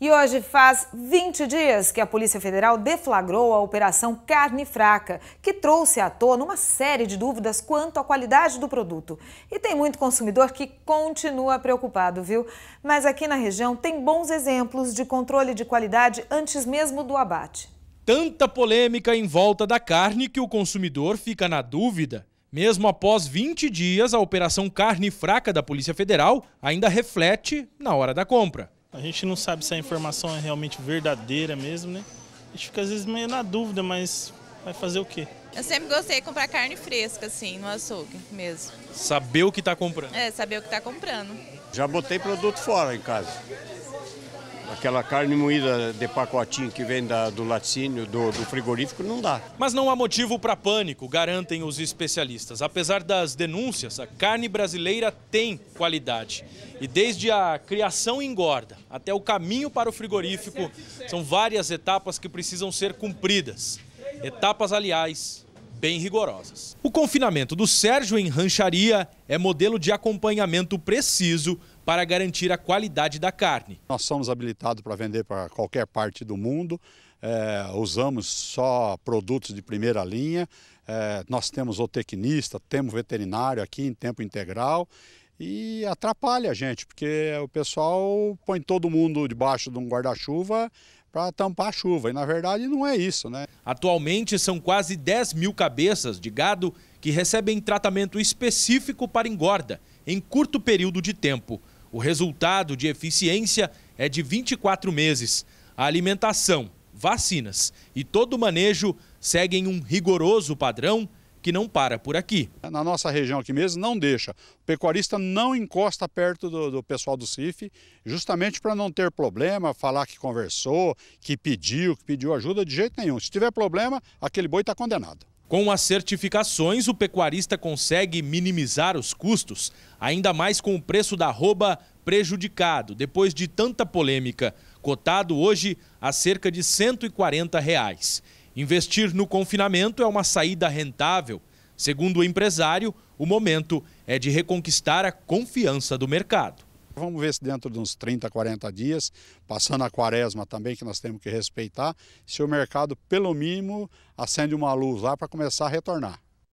E hoje faz 20 dias que a Polícia Federal deflagrou a Operação Carne Fraca, que trouxe à tona uma série de dúvidas quanto à qualidade do produto. E tem muito consumidor que continua preocupado, viu? Mas aqui na região tem bons exemplos de controle de qualidade antes mesmo do abate. Tanta polêmica em volta da carne que o consumidor fica na dúvida. Mesmo após 20 dias, a Operação Carne Fraca da Polícia Federal ainda reflete na hora da compra. A gente não sabe se a informação é realmente verdadeira mesmo, né? A gente fica às vezes meio na dúvida, mas vai fazer o quê? Eu sempre gostei de comprar carne fresca, assim, no açougue mesmo. Saber o que está comprando. É, saber o que está comprando. Já botei produto fora em casa aquela carne moída de pacotinho que vem da, do laticínio, do, do frigorífico, não dá. Mas não há motivo para pânico, garantem os especialistas. Apesar das denúncias, a carne brasileira tem qualidade. E desde a criação engorda até o caminho para o frigorífico, são várias etapas que precisam ser cumpridas. Etapas, aliás, bem rigorosas. O confinamento do Sérgio em rancharia é modelo de acompanhamento preciso para garantir a qualidade da carne. Nós somos habilitados para vender para qualquer parte do mundo, é, usamos só produtos de primeira linha, é, nós temos o tecnista, temos veterinário aqui em tempo integral e atrapalha a gente, porque o pessoal põe todo mundo debaixo de um guarda-chuva para tampar a chuva. E na verdade não é isso, né? Atualmente são quase 10 mil cabeças de gado que recebem tratamento específico para engorda em curto período de tempo. O resultado de eficiência é de 24 meses. A alimentação, vacinas e todo o manejo seguem um rigoroso padrão que não para por aqui. Na nossa região aqui mesmo, não deixa. O pecuarista não encosta perto do, do pessoal do CIF, justamente para não ter problema, falar que conversou, que pediu, que pediu ajuda, de jeito nenhum. Se tiver problema, aquele boi está condenado. Com as certificações, o pecuarista consegue minimizar os custos, ainda mais com o preço da arroba prejudicado, depois de tanta polêmica, cotado hoje a cerca de R$ 140. Reais. Investir no confinamento é uma saída rentável. Segundo o empresário, o momento é de reconquistar a confiança do mercado. Vamos ver se dentro de uns 30, 40 dias, passando a quaresma também, que nós temos que respeitar, se o mercado, pelo mínimo, acende uma luz lá para começar a retornar.